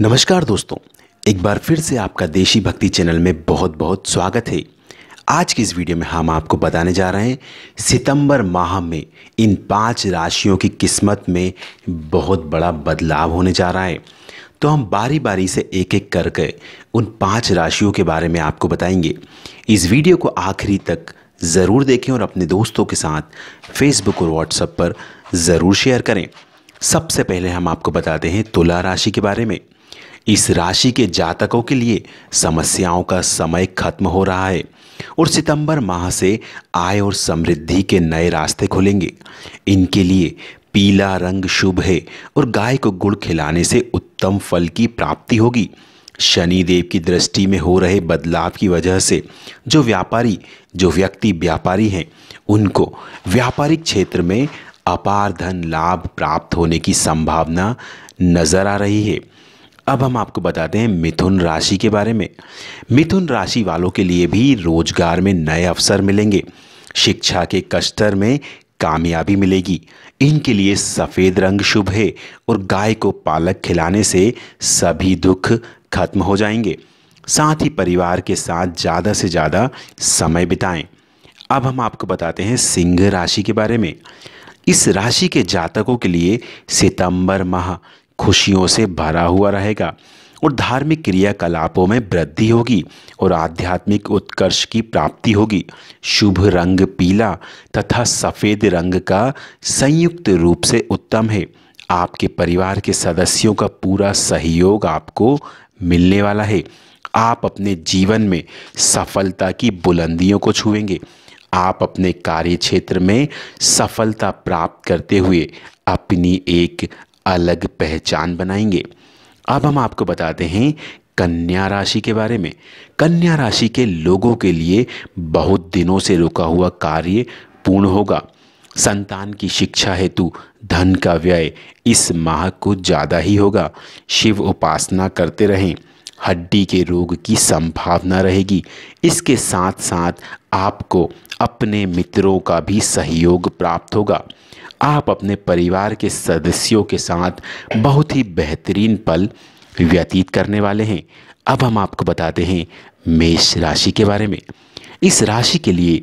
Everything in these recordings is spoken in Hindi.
नमस्कार दोस्तों एक बार फिर से आपका देशी भक्ति चैनल में बहुत बहुत स्वागत है आज की इस वीडियो में हम आपको बताने जा रहे हैं सितंबर माह में इन पांच राशियों की किस्मत में बहुत बड़ा बदलाव होने जा रहा है तो हम बारी बारी से एक एक करके उन पांच राशियों के बारे में आपको बताएंगे इस वीडियो को आखिरी तक ज़रूर देखें और अपने दोस्तों के साथ फेसबुक और व्हाट्सएप पर ज़रूर शेयर करें सबसे पहले हम आपको बताते हैं तुला राशि के बारे में इस राशि के जातकों के लिए समस्याओं का समय खत्म हो रहा है और सितंबर माह से आय और समृद्धि के नए रास्ते खुलेंगे इनके लिए पीला रंग शुभ है और गाय को गुड़ खिलाने से उत्तम फल की प्राप्ति होगी शनि देव की दृष्टि में हो रहे बदलाव की वजह से जो व्यापारी जो व्यक्ति व्यापारी हैं उनको व्यापारिक क्षेत्र में अपार धन लाभ प्राप्त होने की संभावना नज़र आ रही है अब हम आपको बताते हैं मिथुन राशि के बारे में मिथुन राशि वालों के लिए भी रोजगार में नए अवसर मिलेंगे शिक्षा के कस्टर में कामयाबी मिलेगी इनके लिए सफ़ेद रंग शुभ है और गाय को पालक खिलाने से सभी दुख खत्म हो जाएंगे साथ ही परिवार के साथ ज़्यादा से ज़्यादा समय बिताएं अब हम आपको बताते हैं सिंह राशि के बारे में इस राशि के जातकों के लिए सितंबर माह खुशियों से भरा हुआ रहेगा और धार्मिक क्रियाकलापों में वृद्धि होगी और आध्यात्मिक उत्कर्ष की प्राप्ति होगी शुभ रंग पीला तथा सफ़ेद रंग का संयुक्त रूप से उत्तम है आपके परिवार के सदस्यों का पूरा सहयोग आपको मिलने वाला है आप अपने जीवन में सफलता की बुलंदियों को छुएंगे आप अपने कार्य क्षेत्र में सफलता प्राप्त करते हुए अपनी एक अलग पहचान बनाएंगे अब हम आपको बताते हैं कन्या राशि के बारे में कन्या राशि के लोगों के लिए बहुत दिनों से रुका हुआ कार्य पूर्ण होगा संतान की शिक्षा हेतु धन का व्यय इस माह को ज़्यादा ही होगा शिव उपासना करते रहें हड्डी के रोग की संभावना रहेगी इसके साथ साथ आपको अपने मित्रों का भी सहयोग प्राप्त होगा आप अपने परिवार के सदस्यों के साथ बहुत ही बेहतरीन पल व्यतीत करने वाले हैं अब हम आपको बताते हैं मेष राशि के बारे में इस राशि के लिए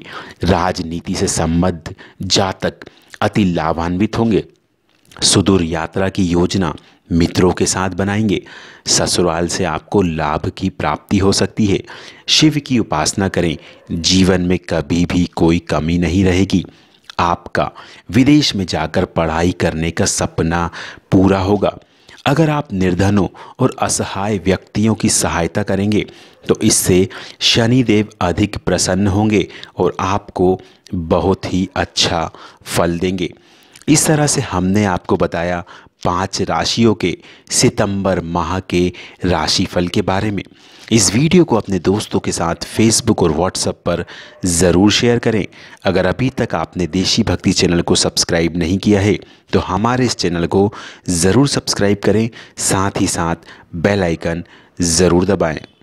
राजनीति से संबद्ध जातक अति लाभान्वित होंगे सुदूर यात्रा की योजना मित्रों के साथ बनाएंगे ससुराल से आपको लाभ की प्राप्ति हो सकती है शिव की उपासना करें जीवन में कभी भी कोई कमी नहीं रहेगी आपका विदेश में जाकर पढ़ाई करने का सपना पूरा होगा अगर आप निर्धनों और असहाय व्यक्तियों की सहायता करेंगे तो इससे शनिदेव अधिक प्रसन्न होंगे और आपको बहुत ही अच्छा फल देंगे इस तरह से हमने आपको बताया पांच राशियों के सितंबर माह के राशिफल के बारे में इस वीडियो को अपने दोस्तों के साथ फेसबुक और व्हाट्सएप पर ज़रूर शेयर करें अगर अभी तक आपने देशी भक्ति चैनल को सब्सक्राइब नहीं किया है तो हमारे इस चैनल को ज़रूर सब्सक्राइब करें साथ ही साथ बेल आइकन ज़रूर दबाएं